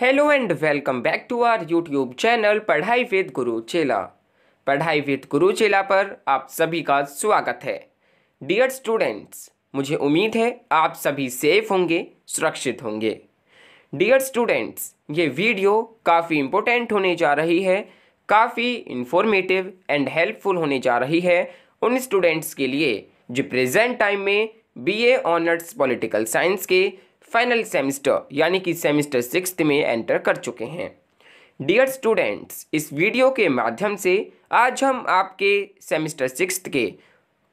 Hello and welcome back to our YouTube channel Padhai with Guru Chela पढ़ाई with Guru चेला पर आप सभी का स्वागत है डियर स्टूडेंट्स मुझे उम्मीद है आप सभी सेफ होंगे सुरक्षित होंगे डियर स्टूडेंट्स ये वीडियो काफ़ी इम्पोर्टेंट होने जा रही है काफ़ी इन्फॉर्मेटिव एंड हेल्पफुल होने जा रही है उन स्टूडेंट्स के लिए जो प्रेजेंट टाइम में बी ऑनर्स पॉलिटिकल साइंस के फाइनल सेमेस्टर यानी कि सेमेस्टर सिक्स में एंटर कर चुके हैं डियर स्टूडेंट्स इस वीडियो के माध्यम से आज हम आपके सेमेस्टर सिक्स के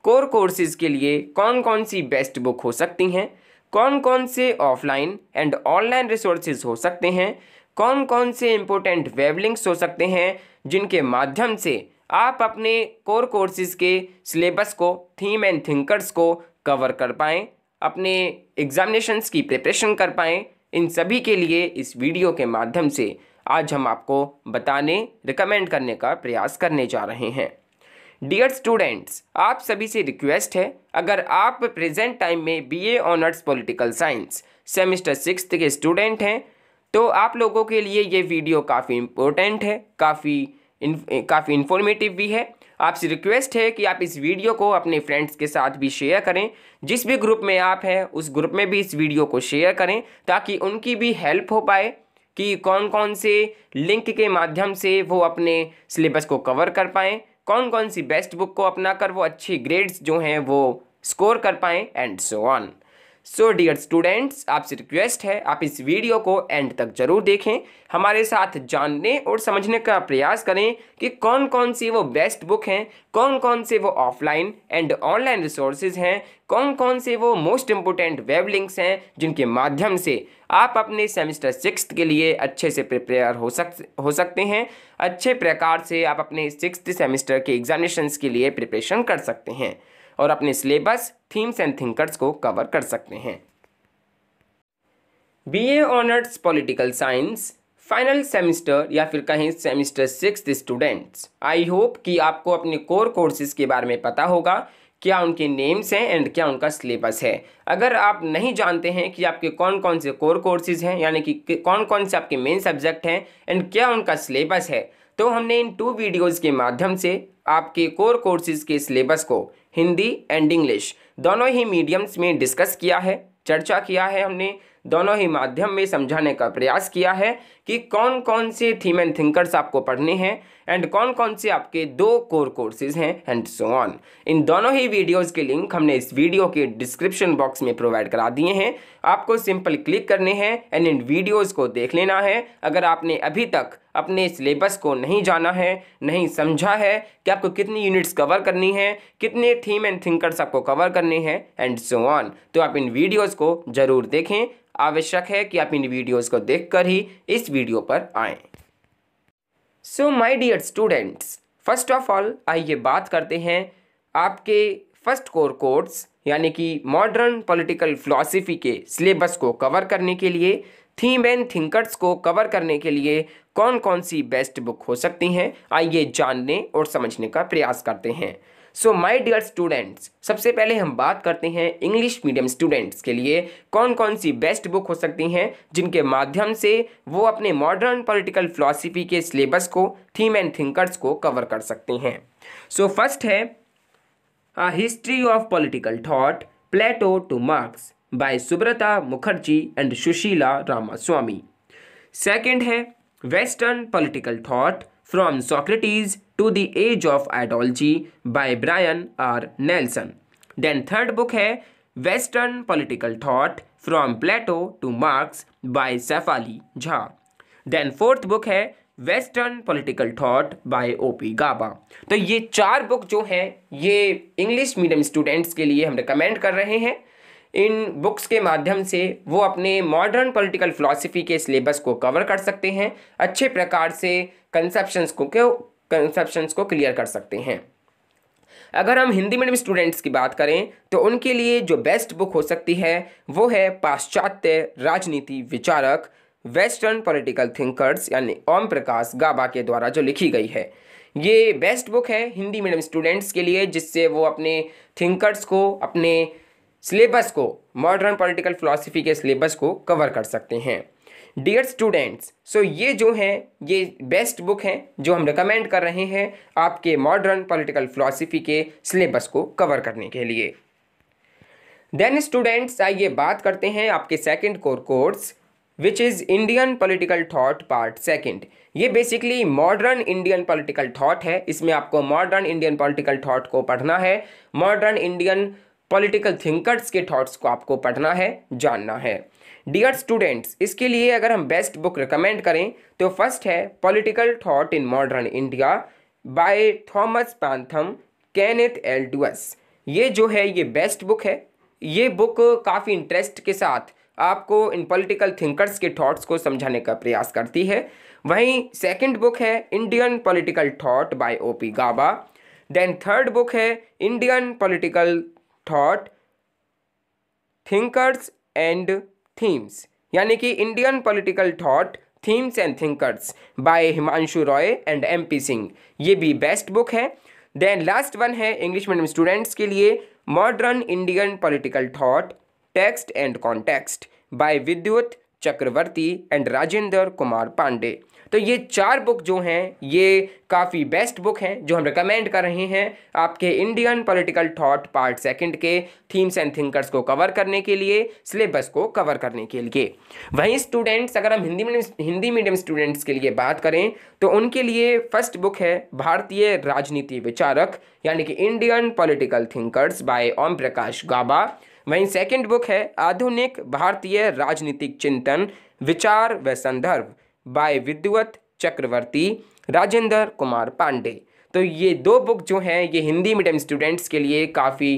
कोर कोर्सेज़ के लिए कौन कौन सी बेस्ट बुक हो सकती हैं कौन कौन से ऑफलाइन एंड ऑनलाइन रिसोर्सेज हो सकते हैं कौन कौन से इम्पोर्टेंट वेबलिंक्स हो सकते हैं जिनके माध्यम से आप अपने कोर कोर्सेज़ के सिलेबस को थीम एंड थिंकर्स को कवर कर पाएँ अपने एग्जामिनेशंस की प्रिपरेशन कर पाएँ इन सभी के लिए इस वीडियो के माध्यम से आज हम आपको बताने रिकमेंड करने का प्रयास करने जा रहे हैं डियर स्टूडेंट्स आप सभी से रिक्वेस्ट है अगर आप प्रेजेंट टाइम में BA honours political science semester six के स्टूडेंट हैं तो आप लोगों के लिए ये वीडियो काफ़ी इम्पोर्टेंट है काफ़ी काफ़ी इन्फॉर्मेटिव भी है आपसे रिक्वेस्ट है कि आप इस वीडियो को अपने फ्रेंड्स के साथ भी शेयर करें जिस भी ग्रुप में आप हैं उस ग्रुप में भी इस वीडियो को शेयर करें ताकि उनकी भी हेल्प हो पाए कि कौन कौन से लिंक के माध्यम से वो अपने सिलेबस को कवर कर पाएँ कौन कौन सी बेस्ट बुक को अपना कर वो अच्छी ग्रेड्स जो हैं वो स्कोर कर पाएँ and so on so dear students आपसे रिक्वेस्ट है आप इस वीडियो को एंड तक जरूर देखें हमारे साथ जानने और समझने का प्रयास करें कि कौन कौन सी वो बेस्ट बुक हैं कौन कौन से वो ऑफलाइन एंड ऑनलाइन रिसोर्सेज हैं कौन कौन से वो मोस्ट इम्पोर्टेंट वेब लिंक्स हैं जिनके माध्यम से आप अपने सेमिस्टर सिक्स के लिए अच्छे से प्रिपेयर हो सक हो सकते हैं अच्छे प्रकार से आप अपने सिक्स सेमिस्टर के एग्जामिनेशंस के लिए प्रिपरेशन कर सकते हैं और अपने सिलेबस थीम्स एंड थिंकर्स को कवर कर सकते हैं B A honours political science final semester या फिर कहीं semester six students I hope कि आपको अपने कोर कोर्सेज के बारे में पता होगा क्या उनके नेम्स हैं एंड क्या उनका सिलेबस है अगर आप नहीं जानते हैं कि आपके कौन कौन से कोर कोर्सेज हैं यानी कि कौन कौन से आपके मेन सब्जेक्ट हैं एंड क्या उनका सिलेबस है तो हमने इन टू वीडियोज़ के माध्यम से आपके कोर कोर्सेज के सिलेबस को हिंदी एंड इंग्लिश दोनों ही मीडियम्स में डिस्कस किया है चर्चा किया है हमने दोनों ही माध्यम में समझाने का प्रयास किया है कि कौन कौन से थीम एंड थिंकर्स आपको पढ़ने हैं एंड कौन कौन से आपके दो कोर कोर्सेज हैं एंड सो ऑन इन दोनों ही वीडियोस के लिंक हमने इस वीडियो के डिस्क्रिप्शन बॉक्स में प्रोवाइड करा दिए हैं आपको सिंपल क्लिक करने हैं एंड इन वीडियोज़ को देख लेना है अगर आपने अभी तक अपने सिलेबस को नहीं जाना है नहीं समझा है कि आपको कितनी यूनिट्स कवर करनी है कितने थीम एंड थिंकर्स आपको कवर करने हैं एंड सो ऑन तो आप इन वीडियोज़ को ज़रूर देखें आवश्यक है कि आप इन वीडियोज़ को देख ही इस वीडियो पर आएँ so my dear students first of all आइए बात करते हैं आपके फर्स्ट कोर कोर्स यानी कि मॉडर्न पॉलिटिकल फ़िलासफ़ी के सिलेबस को कवर करने के लिए थीम एंड थिंकर्स को कवर करने के लिए कौन कौन सी बेस्ट बुक हो सकती हैं आइए जानने और समझने का प्रयास करते हैं सो माई डियर स्टूडेंट्स सबसे पहले हम बात करते हैं इंग्लिश मीडियम स्टूडेंट्स के लिए कौन कौन सी बेस्ट बुक हो सकती हैं जिनके माध्यम से वो अपने मॉडर्न पॉलिटिकल फिलॉसफी के सिलेबस को थीम एंड थिंकर्स को कवर कर सकते हैं सो so, फर्स्ट है history of political thought Plato to Marx by Subrata Mukherjee and Sushila Ramaswamy second है western political thought from Socrates to the age of ideology by Brian R Nelson then third book है western political thought from Plato to Marx by Shefali Jha then fourth book है western political thought by O P Gaba तो ये चार book जो है ये English medium students के लिए हम रिकमेंड कर रहे हैं इन बुक्स के माध्यम से वो अपने मॉडर्न पॉलिटिकल फ़िलासफ़ी के सिलेबस को कवर कर सकते हैं अच्छे प्रकार से कंसेप्शंस को कंसेप्शंस को क्लियर कर सकते हैं अगर हम हिंदी मीडियम स्टूडेंट्स की बात करें तो उनके लिए जो बेस्ट बुक हो सकती है वो है पाश्चात्य राजनीति विचारक वेस्टर्न पॉलिटिकल थिंकर्स यानी ओम प्रकाश गाबा के द्वारा जो लिखी गई है ये बेस्ट बुक है हिंदी मीडियम स्टूडेंट्स के लिए जिससे वो अपने थिंकर्स को अपने सिलेबस को मॉडर्न पॉलिटिकल फ़िलासफ़ी के सिलेबस को कवर कर सकते हैं डियर स्टूडेंट्स सो ये जो हैं ये बेस्ट बुक हैं जो हम रिकमेंड कर रहे हैं आपके मॉडर्न पॉलिटिकल फ़िलासफ़ी के सिलेबस को कवर करने के लिए देन स्टूडेंट्स आइए बात करते हैं आपके second core course which is Indian political thought part second ये basically modern Indian political thought है इसमें आपको मॉडर्न इंडियन पॉलिटिकल थॉट को पढ़ना है मॉडर्न इंडियन पॉलिटिकल थिंकर्स के थॉट्स को आपको पढ़ना है जानना है डियर स्टूडेंट्स इसके लिए अगर हम बेस्ट बुक रिकमेंड करें तो फर्स्ट है political thought in modern India by Thomas Pantham Kenneth Aldous ये जो है ये बेस्ट बुक है ये बुक काफ़ी इंटरेस्ट के साथ आपको इन पॉलिटिकल थिंकर्स के थॉट्स को समझाने का प्रयास करती है वहीं सेकंड बुक है Indian political thought by OP Gaba then third book है Indian political thought thinkers and themes यानी कि Indian political thought themes and thinkers by Himanshu Roy and M P Singh ये भी बेस्ट बुक है देन लास्ट वन है English medium students के लिए modern Indian political thought text and context by Bidyut Chakrabarty and Rajendra Kumar Pandey तो ये चार बुक जो हैं ये काफ़ी बेस्ट बुक हैं जो हम रिकमेंड कर रहे हैं आपके Indian political thought part second के थीम्स एंड थिंकर्स को कवर करने के लिए सिलेबस को कवर करने के लिए वहीं स्टूडेंट्स अगर हम Hindi medium Hindi medium students के लिए बात करें तो उनके लिए फर्स्ट बुक है भारतीय राजनीति विचारक यानी कि Indian political thinkers by Om Prakash Gaba वहीं सेकंड बुक है आधुनिक भारतीय राजनीतिक चिंतन विचार व संदर्भ बाय विद्युत चक्रवर्ती राजेंद्र कुमार पांडे तो ये दो बुक जो हैं ये हिंदी मीडियम स्टूडेंट्स के लिए काफ़ी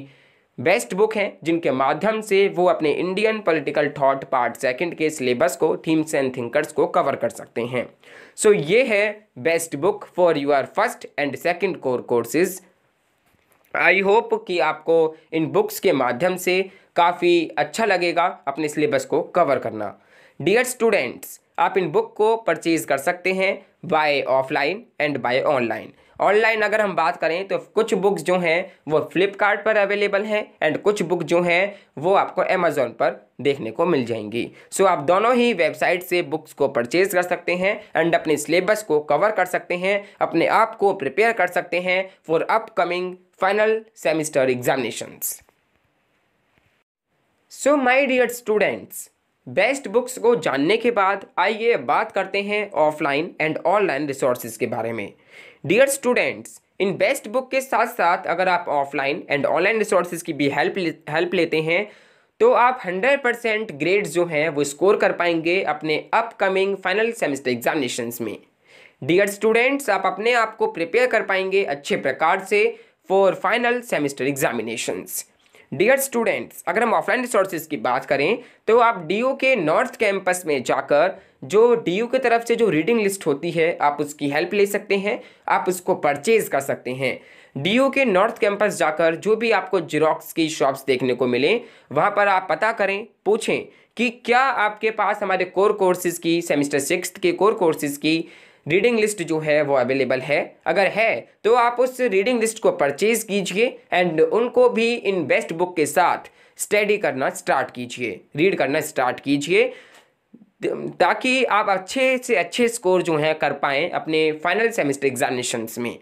बेस्ट बुक हैं जिनके माध्यम से वो अपने Indian political thought part second के सिलेबस को थीम्स एंड थिंकर्स को कवर कर सकते हैं सो so, ये है best book for your first and second core courses I hope कि आपको इन बुक्स के माध्यम से काफ़ी अच्छा लगेगा अपने सिलेबस को कवर करना डियर स्टूडेंट्स आप इन बुक को परचेज़ कर सकते हैं by offline and by online online अगर हम बात करें तो कुछ बुक्स जो हैं वो फ्लिपकार्ट पर अवेलेबल हैं एंड कुछ बुक जो हैं वो आपको अमेज़ोन पर देखने को मिल जाएंगी सो so, आप दोनों ही वेबसाइट से बुक्स को परचेज कर सकते हैं एंड अपने सिलेबस को कवर कर सकते हैं अपने आप को प्रिपेयर कर सकते हैं for upcoming final semester examinations so my dear students best books को जानने के बाद आइए बात करते हैं ऑफलाइन एंड ऑनलाइन रिसोर्सेज के बारे में डियर स्टूडेंट्स इन बेस्ट बुक के साथ साथ अगर आप ऑफलाइन एंड ऑनलाइन रिसोर्सेज की भी हेल्प हेल्प लेते हैं तो आप 100 परसेंट ग्रेड जो हैं वो स्कोर कर पाएंगे अपने अपकमिंग फाइनल सेमेस्टर एग्जामिनेशन में डियर स्टूडेंट्स आप अपने आप को प्रिपेयर कर पाएंगे अच्छे प्रकार से for final semester examinations dear students अगर हम ऑफलाइन रिसोर्सेज की बात करें तो आप डी के नॉर्थ कैंपस में जाकर जो डी की तरफ से जो रीडिंग लिस्ट होती है आप उसकी हेल्प ले सकते हैं आप उसको परचेज कर सकते हैं डी के नॉर्थ कैंपस जाकर जो भी आपको जिरोक्स की शॉप्स देखने को मिले वहाँ पर आप पता करें पूछें कि क्या आपके पास हमारे कोर कोर्सेज़ की सेमिस्टर सिक्स के कोर कोर्सेज़ की रीडिंग लिस्ट जो है वो अवेलेबल है अगर है तो आप उस रीडिंग लिस्ट को परचेज कीजिए एंड उनको भी इन बेस्ट बुक के साथ स्टडी करना स्टार्ट कीजिए रीड करना स्टार्ट कीजिए ताकि आप अच्छे से अच्छे स्कोर जो हैं कर पाएँ अपने फाइनल सेमेस्टर एग्जामिनेशंस में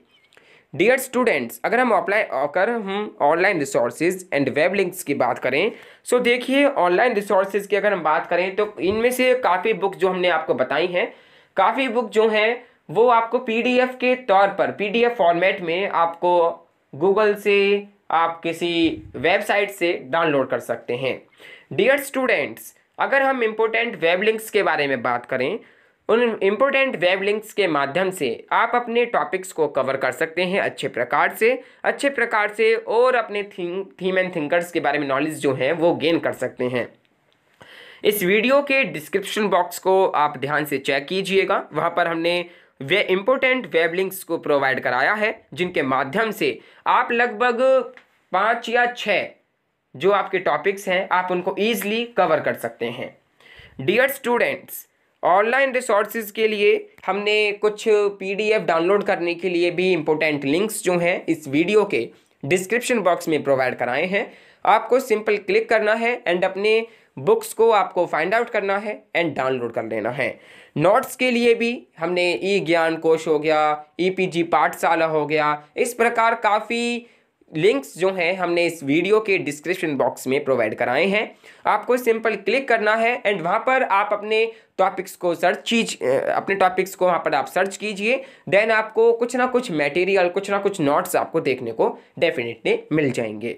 डियर स्टूडेंट्स अगर हम अप्लाई अगर हम online resources and web links की बात करें सो देखिए ऑनलाइन रिसोर्सेज की अगर हम बात करें तो इनमें से काफ़ी बुक जो हमने आपको बताई हैं काफ़ी बुक जो हैं वो आपको पीडीएफ के तौर पर पीडीएफ फॉर्मेट में आपको गूगल से आप किसी वेबसाइट से डाउनलोड कर सकते हैं डियर स्टूडेंट्स अगर हम इम्पोर्टेंट वेब लिंक्स के बारे में बात करें उन इम्पोर्टेंट वेब लिंक्स के माध्यम से आप अपने टॉपिक्स को कवर कर सकते हैं अच्छे प्रकार से अच्छे प्रकार से और अपने थीम थीम एंड थिंकर्स के बारे में नॉलेज जो है वो गेन कर सकते हैं इस वीडियो के डिस्क्रिप्शन बॉक्स को आप ध्यान से चेक कीजिएगा वहाँ पर हमने वे इम्पोर्टेंट वेब लिंक्स को प्रोवाइड कराया है जिनके माध्यम से आप लगभग पाँच या छः जो आपके टॉपिक्स हैं आप उनको ईजिली कवर कर सकते हैं डियर स्टूडेंट्स ऑनलाइन रिसोर्सेज के लिए हमने कुछ पीडीएफ डाउनलोड करने के लिए भी इम्पोर्टेंट लिंक्स जो हैं इस वीडियो के डिस्क्रिप्शन बॉक्स में प्रोवाइड कराए हैं आपको सिंपल क्लिक करना है एंड अपने बुक्स को आपको फाइंड आउट करना है एंड डाउनलोड कर लेना है नोट्स के लिए भी हमने ई ज्ञान कोश हो गया ईपीजी पाठशाला हो गया इस प्रकार काफ़ी लिंक्स जो हैं हमने इस वीडियो के डिस्क्रिप्शन बॉक्स में प्रोवाइड कराए हैं आपको सिंपल क्लिक करना है एंड वहाँ पर आप अपने टॉपिक्स को सर्च चीज अपने टॉपिक्स को वहाँ पर आप सर्च कीजिए देन आपको कुछ ना कुछ मटेरियल कुछ ना कुछ नोट्स आपको देखने को डेफिनेटली मिल जाएंगे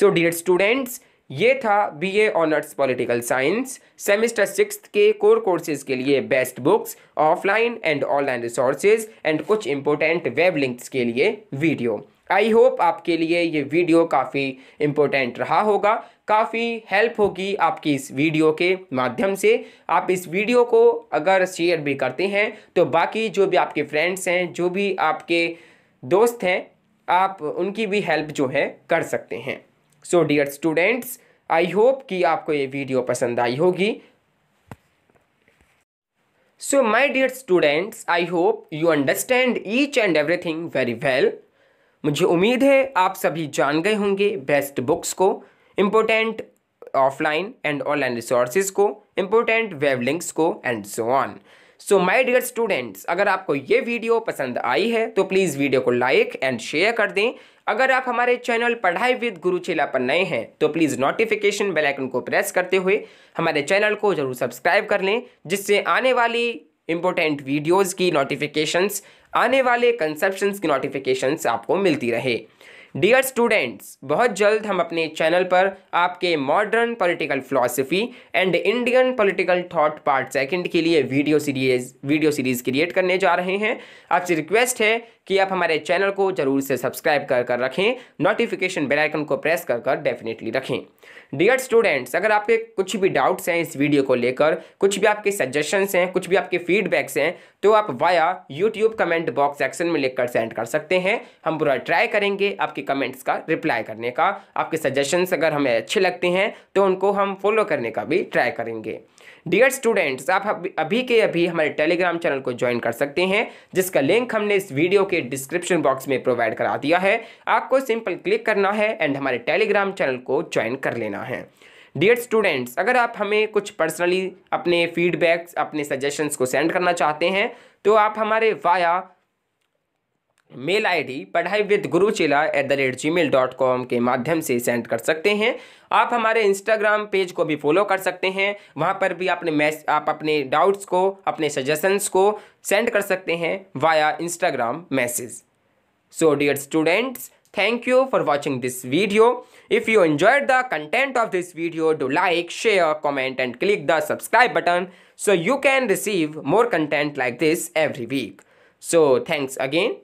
सो डियर स्टूडेंट्स ये था BA honours political science semester six के कोर कोर्सेज के लिए best books offline and online resources and कुछ इंपॉर्टेंट वेब लिंक्स के लिए वीडियो आई होप आपके लिए ये वीडियो काफ़ी इम्पोर्टेंट रहा होगा काफ़ी हेल्प होगी आपकी इस वीडियो के माध्यम से आप इस वीडियो को अगर शेयर भी करते हैं तो बाकी जो भी आपके फ्रेंड्स हैं जो भी आपके दोस्त हैं आप उनकी भी हेल्प जो है कर सकते हैं so dear students I hope कि आपको ये वीडियो पसंद आई होगी my dear students I hope you understand each and everything very well मुझे उम्मीद है आप सभी जान गए होंगे बेस्ट बुक्स को important offline and online resources को इम्पोर्टेंट वेब लिंक्स को and so on so my dear students अगर आपको ये वीडियो पसंद आई है तो प्लीज़ वीडियो को लाइक एंड शेयर कर दें अगर आप हमारे चैनल पढ़ाई विद गुरु चेला पर नए हैं तो प्लीज़ नोटिफिकेशन बेल आइकन को प्रेस करते हुए हमारे चैनल को जरूर सब्सक्राइब कर लें जिससे आने वाली इंपॉर्टेंट वीडियोज़ की नोटिफिकेशंस आने वाले कंसेप्शन की नोटिफिकेशंस आपको मिलती रहे डियर स्टूडेंट्स बहुत जल्द हम अपने चैनल पर आपके modern political philosophy and Indian political thought part second के लिए video series video series create करने जा रहे हैं आपसे रिक्वेस्ट है कि आप हमारे चैनल को जरूर से सब्सक्राइब कर कर रखें नोटिफिकेशन बेल आइकन को प्रेस कर कर डेफिनेटली रखें डियर स्टूडेंट्स अगर आपके कुछ भी डाउट्स हैं इस वीडियो को लेकर कुछ भी आपके सजेशंस हैं कुछ भी आपके फीडबैक्स हैं तो आप via YouTube comment box section में लिखकर सेंड कर सकते हैं हम पूरा ट्राई करेंगे आपके कमेंट्स का रिप्लाई करने का आपके सजेशंस अगर हमें अच्छे लगते हैं तो उनको हम फॉलो करने का भी ट्राई करेंगे डियर स्टूडेंट्स आप अभी के अभी हमारे टेलीग्राम चैनल को ज्वाइन कर सकते हैं जिसका लिंक हमने इस वीडियो के डिस्क्रिप्शन बॉक्स में प्रोवाइड करा दिया है आपको सिंपल क्लिक करना है एंड हमारे टेलीग्राम चैनल को ज्वाइन कर लेना है डियर स्टूडेंट्स अगर आप हमें कुछ पर्सनली अपने फीडबैक्स अपने सजेशंस को सेंड करना चाहते हैं तो आप हमारे वाया मेल आईडी पढ़ाई विद गुरु चिला at the rate Gmail dot com के माध्यम से सेंड कर सकते हैं आप हमारे इंस्टाग्राम पेज को भी फॉलो कर सकते हैं वहाँ पर भी अपने मैस आप अपने डाउट्स को अपने सजेशंस को सेंड कर सकते हैं via Instagram message so dear students Thank you for watching this video. If you enjoyed the content of this video, do like, share, comment and click the subscribe button so you can receive more content like this every week. So thanks again.